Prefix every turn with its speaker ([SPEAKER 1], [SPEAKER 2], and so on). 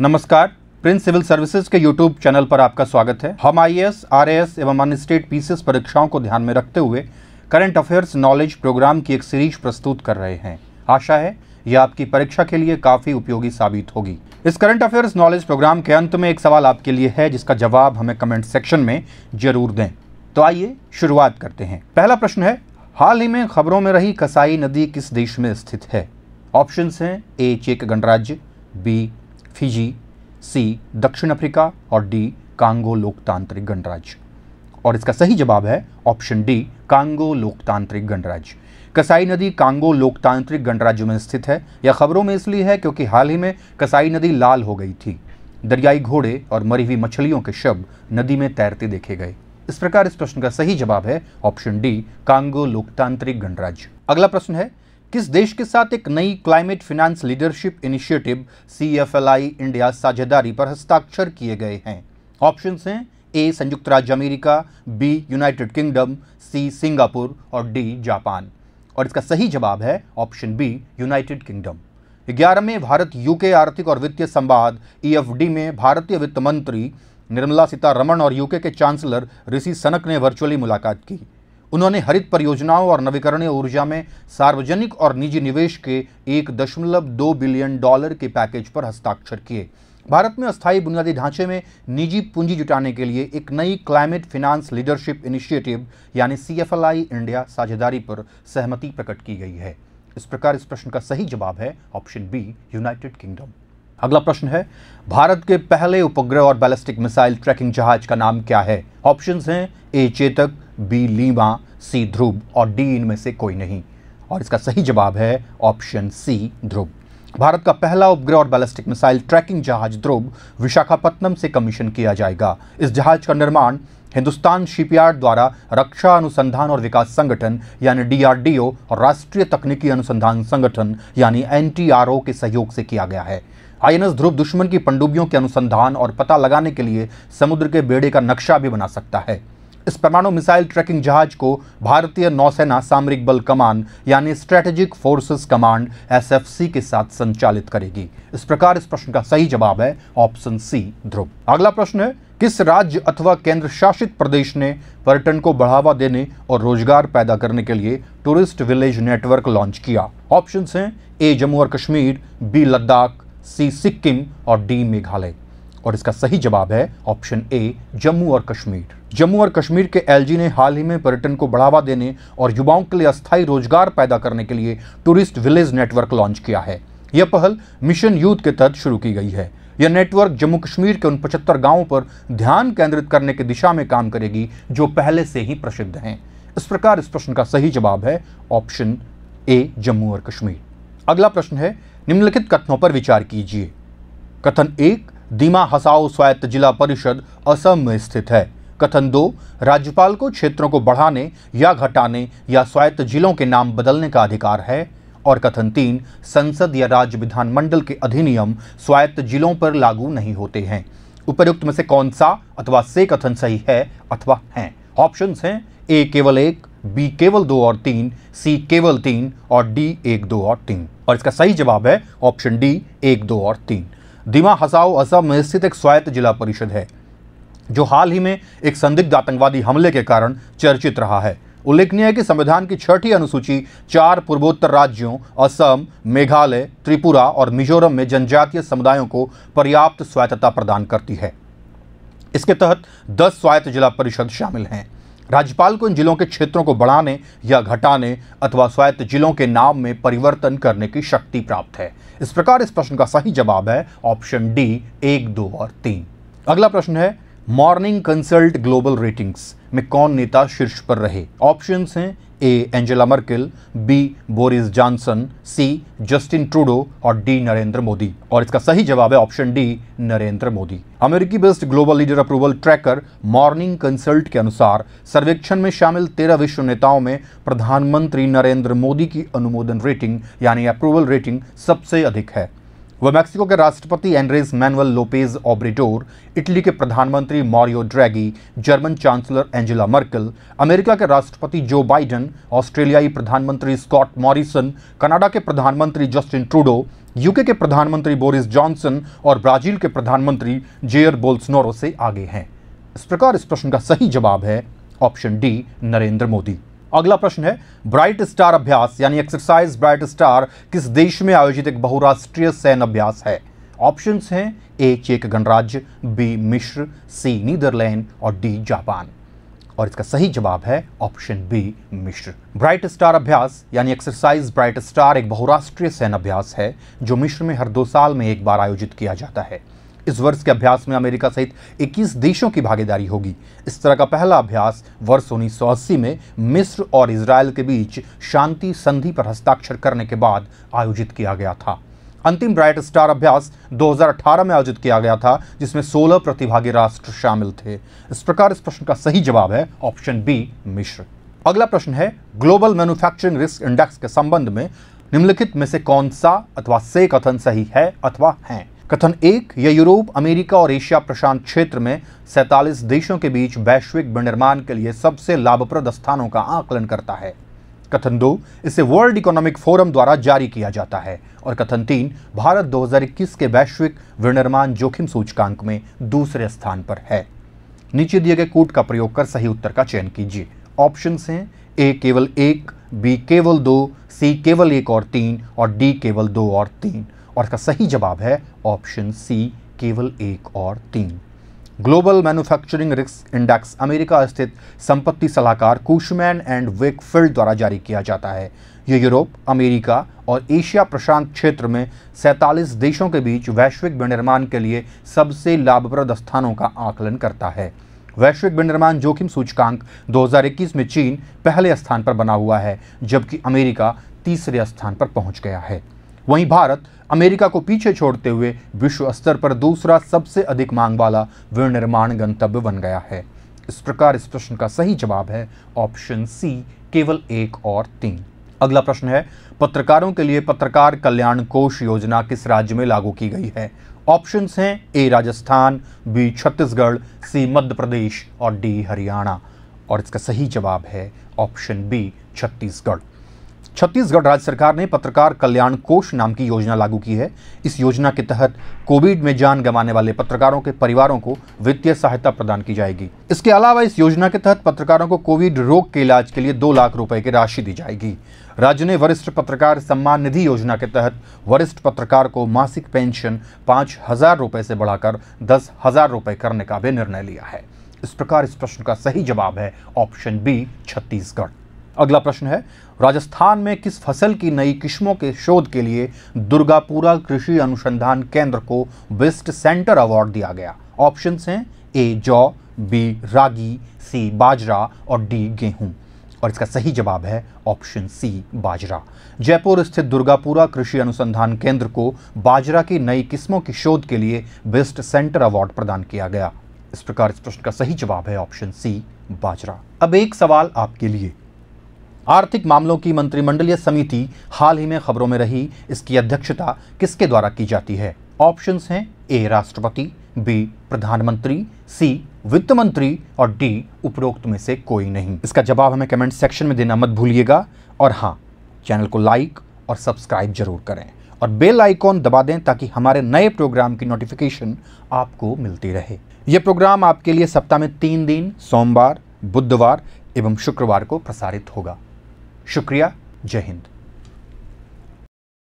[SPEAKER 1] नमस्कार Prince Civil Services के YouTube channel पर आपका स्वागत है हम आई एस आर एस एवं अन्य स्टेट पीसीएस परीक्षाओं को ध्यान में रखते हुए करंट अफेयर्स नॉलेज प्रोग्राम की एक सीरीज प्रस्तुत कर रहे हैं आशा है यह आपकी परीक्षा के लिए काफ़ी उपयोगी साबित होगी इस करंट अफेयर्स नॉलेज प्रोग्राम के अंत में एक सवाल आपके लिए है जिसका जवाब हमें कमेंट सेक्शन में जरूर दें तो आइए शुरुआत करते हैं पहला प्रश्न है हाल ही में खबरों में रही कसाई नदी किस देश में स्थित है ऑप्शन हैं ए चेक गणराज्य बी फिजी सी दक्षिण अफ्रीका और डी कांगो लोकतांत्रिक गणराज्य और इसका सही जवाब है ऑप्शन डी कांगो लोकतांत्रिक गणराज्य कसाई नदी कांगो लोकतांत्रिक गणराज्य में स्थित है यह खबरों में इसलिए है क्योंकि हाल ही में कसाई नदी लाल हो गई थी दरियाई घोड़े और मरी हुई मछलियों के शव नदी में तैरते देखे गए इस प्रकार इस प्रश्न का सही जवाब है ऑप्शन डी कांगो लोकतांत्रिक गणराज्य अगला प्रश्न है किस देश के साथ एक नई climate finance leadership initiative C F L I India साझेदारी पर हस्ताक्षर किए गए हैं ऑप्शन हैं ए संयुक्त राज्य America B United Kingdom C Singapore और डी जापान और इसका सही जवाब है ऑप्शन बी यूनाइटेड किंगडम ग्यारहवें भारत यूके आर्थिक और वित्तीय संवाद ईएफडी e में भारतीय वित्त मंत्री निर्मला सीतारमण और यूके के चांसलर ऋषि सनक ने वर्चुअली मुलाकात की उन्होंने हरित परियोजनाओं और नवीकरणीय ऊर्जा में सार्वजनिक और निजी निवेश के एक दशमलव दो बिलियन डॉलर के पैकेज पर हस्ताक्षर किए भारत में अस्थायी बुनियादी ढांचे में निजी पूंजी जुटाने के लिए एक नई क्लाइमेट फिनांस लीडरशिप इनिशिएटिव यानी सी इंडिया साझेदारी पर सहमति प्रकट की गई है इस प्रकार इस प्रश्न का सही जवाब है ऑप्शन बी यूनाइटेड किंगडम अगला प्रश्न है भारत के पहले उपग्रह और बैलिस्टिक मिसाइल ट्रैकिंग जहाज का नाम क्या है ऑप्शंस हैं A Chetak B Lima C Dhruv और डी इनमें से कोई नहीं और इसका सही जवाब है ऑप्शन सी ध्रुव भारत का पहला उपग्रह और बैलिस्टिक मिसाइल ट्रैकिंग जहाज ध्रुव विशाखापत्तनम से कमीशन किया जाएगा इस जहाज का निर्माण हिंदुस्तान शिपयार्ड द्वारा रक्षा अनुसंधान और विकास संगठन यानी डीआरडीओ और राष्ट्रीय तकनीकी अनुसंधान संगठन यानी एनटीआरओ के सहयोग से किया गया है आईएनएस ध्रुव दुश्मन की पंडुबियों के अनुसंधान और पता लगाने के लिए समुद्र के बेड़े का नक्शा भी बना सकता है इस परमाणु मिसाइल ट्रैकिंग जहाज को भारतीय नौसेना सामरिक बल कमान यानी स्ट्रेटेजिक फोर्सेस कमांड एसएफसी के साथ संचालित करेगी इस प्रकार इस प्रश्न का सही जवाब है ऑप्शन सी ध्रुव अगला प्रश्न है किस राज्य अथवा केंद्र शासित प्रदेश ने पर्यटन को बढ़ावा देने और रोजगार पैदा करने के लिए टूरिस्ट विलेज नेटवर्क लॉन्च किया ऑप्शन है ए जम्मू और कश्मीर बी लद्दाख सी सिक्किम और डी मेघालय और इसका सही जवाब है ऑप्शन ए जम्मू और कश्मीर जम्मू और कश्मीर के एलजी ने हाल ही में पर्यटन को बढ़ावा देने और युवाओं के लिए अस्थायी रोजगार पैदा करने के लिए टूरिस्ट विलेज नेटवर्क लॉन्च किया है यह पहल मिशन यूथ के तहत शुरू की गई है यह नेटवर्क जम्मू कश्मीर के उन पचहत्तर गांवों पर ध्यान केंद्रित करने की दिशा में काम करेगी जो पहले से ही प्रसिद्ध हैं इस प्रकार इस प्रश्न का सही जवाब है ऑप्शन ए जम्मू और कश्मीर अगला प्रश्न है निम्नलिखित कथनों पर विचार कीजिए कथन एक दीमा हसाओ स्वायत्त जिला परिषद असम में स्थित है कथन दो राज्यपाल को क्षेत्रों को बढ़ाने या घटाने या स्वायत्त जिलों के नाम बदलने का अधिकार है और कथन तीन संसद या राज्य विधानमंडल के अधिनियम स्वायत्त जिलों पर लागू नहीं होते हैं उपयुक्त में से कौन सा अथवा से कथन सही है अथवा हैं ऑप्शंस हैं ए केवल एक बी केवल दो और तीन सी केवल तीन और डी एक दो और तीन और इसका सही जवाब है ऑप्शन डी एक दो और तीन दिमा हसाओ असम में स्थित एक स्वायत्त जिला परिषद है जो हाल ही में एक संदिग्ध आतंकवादी हमले के कारण चर्चित रहा है उल्लेखनीय है कि संविधान की छठी अनुसूची चार पूर्वोत्तर राज्यों असम मेघालय त्रिपुरा और मिजोरम में जनजातीय समुदायों को पर्याप्त स्वायत्तता प्रदान करती है इसके तहत 10 स्वायत्त जिला परिषद शामिल हैं राज्यपाल को इन जिलों के क्षेत्रों को बढ़ाने या घटाने अथवा स्वायत्त जिलों के नाम में परिवर्तन करने की शक्ति प्राप्त है इस प्रकार इस प्रश्न का सही जवाब है ऑप्शन डी एक दो और तीन अगला प्रश्न है मॉर्निंग कंसल्ट ग्लोबल रेटिंग्स में कौन नेता शीर्ष पर रहे ऑप्शन हैं A Angela Merkel B Boris Johnson C Justin Trudeau और डी नरेंद्र मोदी और इसका सही जवाब है ऑप्शन डी नरेंद्र मोदी अमेरिकी based global leader approval tracker Morning Consult के अनुसार सर्वेक्षण में शामिल तेरह विश्व नेताओं में प्रधानमंत्री नरेंद्र मोदी की अनुमोदन रेटिंग यानी अप्रूवल रेटिंग सबसे अधिक है वह मैक्सिको के राष्ट्रपति Andres Manuel Lopez Obrador Italy के प्रधानमंत्री Mario Draghi German chancellor Angela Merkel America के राष्ट्रपति जो बाइडन ऑस्ट्रेलियाई प्रधानमंत्री स्कॉट मॉरिसन कनाडा के प्रधानमंत्री जस्टिन ट्रूडो यूके के प्रधानमंत्री बोरिस जॉनसन और ब्राजील के प्रधानमंत्री जेयर बोल्सनोरो से आगे हैं इस प्रकार इस प्रश्न का सही जवाब है ऑप्शन डी नरेंद्र मोदी अगला प्रश्न है ब्राइट स्टार अभ्यास यानी एक्सरसाइज ब्राइट स्टार किस देश में आयोजित एक बहुराष्ट्रीय सैन्य अभ्यास है ऑप्शंस हैं ए चेक गणराज्य बी मिश्र सी नीदरलैंड और डी जापान और इसका सही जवाब है ऑप्शन बी मिश्र ब्राइट स्टार अभ्यास यानी एक्सरसाइज ब्राइट स्टार एक बहुराष्ट्रीय सैन्य अभ्यास है जो मिश्र में हर दो साल में एक बार आयोजित किया जाता है इस वर्ष के अभ्यास में अमेरिका सहित 21 देशों की भागीदारी होगी इस तरह का पहला अभ्यास वर्ष उन्नीस में मिस्र और इसराइल के बीच शांति संधि पर हस्ताक्षर करने के बाद आयोजित किया गया था अंतिम ब्राइट स्टार अभ्यास 2018 में आयोजित किया गया था जिसमें 16 प्रतिभागी राष्ट्र शामिल थे इस प्रकार इस प्रश्न का सही जवाब है ऑप्शन बी मिश्र अगला प्रश्न है ग्लोबल मैन्युफैक्चरिंग रिस्क इंडेक्स के संबंध में निम्नलिखित में से कौन सा अथवा से कथन सही है अथवा हैं कथन एक यह यूरोप अमेरिका और एशिया प्रशांत क्षेत्र में सैतालीस देशों के बीच वैश्विक विनिर्माण के लिए सबसे लाभप्रद स्थानों का आकलन करता है कथन दो इसे वर्ल्ड इकोनॉमिक फोरम द्वारा जारी किया जाता है और कथन तीन भारत 2021 के वैश्विक विनिर्माण जोखिम सूचकांक में दूसरे स्थान पर है नीचे दिए गए कोट का प्रयोग कर सही उत्तर का चयन कीजिए ऑप्शन हैं ए केवल एक बी केवल दो सी केवल एक और तीन और डी केवल दो और तीन और इसका सही जवाब है ऑप्शन सी केवल एक और तीन global manufacturing risk index America स्थित संपत्ति सलाहकार कुशमैन एंड वेकफील्ड द्वारा जारी किया जाता है ये यूरोप अमेरिका और एशिया प्रशांत क्षेत्र में सैंतालीस देशों के बीच वैश्विक विनिर्माण के लिए सबसे लाभप्रद स्थानों का आकलन करता है वैश्विक विनिर्माण जोखिम सूचकांक 2021 में चीन पहले स्थान पर बना हुआ है जबकि अमेरिका तीसरे स्थान पर पहुंच गया है वहीं भारत अमेरिका को पीछे छोड़ते हुए विश्व स्तर पर दूसरा सबसे अधिक मांग वाला विनिर्माण गंतव्य बन गया है इस प्रकार इस प्रश्न का सही जवाब है ऑप्शन सी केवल एक और तीन अगला प्रश्न है पत्रकारों के लिए पत्रकार कल्याण कोष योजना किस राज्य में लागू की गई है ऑप्शंस हैं A Rajasthan B Chhattisgarh C Madhya Pradesh और डी हरियाणा और इसका सही जवाब है ऑप्शन बी छत्तीसगढ़ छत्तीसगढ़ राज्य सरकार ने पत्रकार कल्याण कोष नाम की योजना लागू की है इस योजना के तहत कोविड में जान गंवाने वाले पत्रकारों के परिवारों को वित्तीय सहायता प्रदान की जाएगी इसके अलावा इस योजना के तहत पत्रकारों को कोविड रोग के इलाज के लिए दो लाख रुपए की राशि दी जाएगी राज्य ने वरिष्ठ पत्रकार सम्मान निधि योजना के तहत वरिष्ठ पत्रकार को मासिक पेंशन पांच हजार से बढ़ाकर दस हजार करने का भी निर्णय लिया है इस प्रकार इस प्रश्न का सही जवाब है ऑप्शन बी छत्तीसगढ़ अगला प्रश्न है राजस्थान में किस फसल की नई किस्मों के शोध के लिए दुर्गापुरा कृषि अनुसंधान केंद्र को बेस्ट सेंटर अवार्ड दिया गया ऑप्शन हैं ए जौ बी रागी सी बाजरा और डी गेहूं और इसका सही जवाब है ऑप्शन सी बाजरा जयपुर स्थित दुर्गापुरा कृषि अनुसंधान केंद्र को बाजरा की नई किस्मों की शोध के लिए बेस्ट सेंटर अवार्ड प्रदान किया गया इस प्रकार इस प्रश्न का सही जवाब है ऑप्शन सी बाजरा अब एक सवाल आपके लिए आर्थिक मामलों की मंत्रिमंडलीय समिति हाल ही में खबरों में रही इसकी अध्यक्षता किसके द्वारा की जाती है ऑप्शंस हैं ए राष्ट्रपति बी प्रधानमंत्री सी वित्त मंत्री और डी उपरोक्त में से कोई नहीं इसका जवाब हमें कमेंट सेक्शन में देना मत भूलिएगा और हाँ चैनल को लाइक और सब्सक्राइब जरूर करें और बेल आइकॉन दबा दें ताकि हमारे नए प्रोग्राम की नोटिफिकेशन आपको मिलती रहे ये प्रोग्राम आपके लिए सप्ताह में तीन दिन सोमवार बुधवार एवं शुक्रवार को प्रसारित होगा शुक्रिया जय हिंद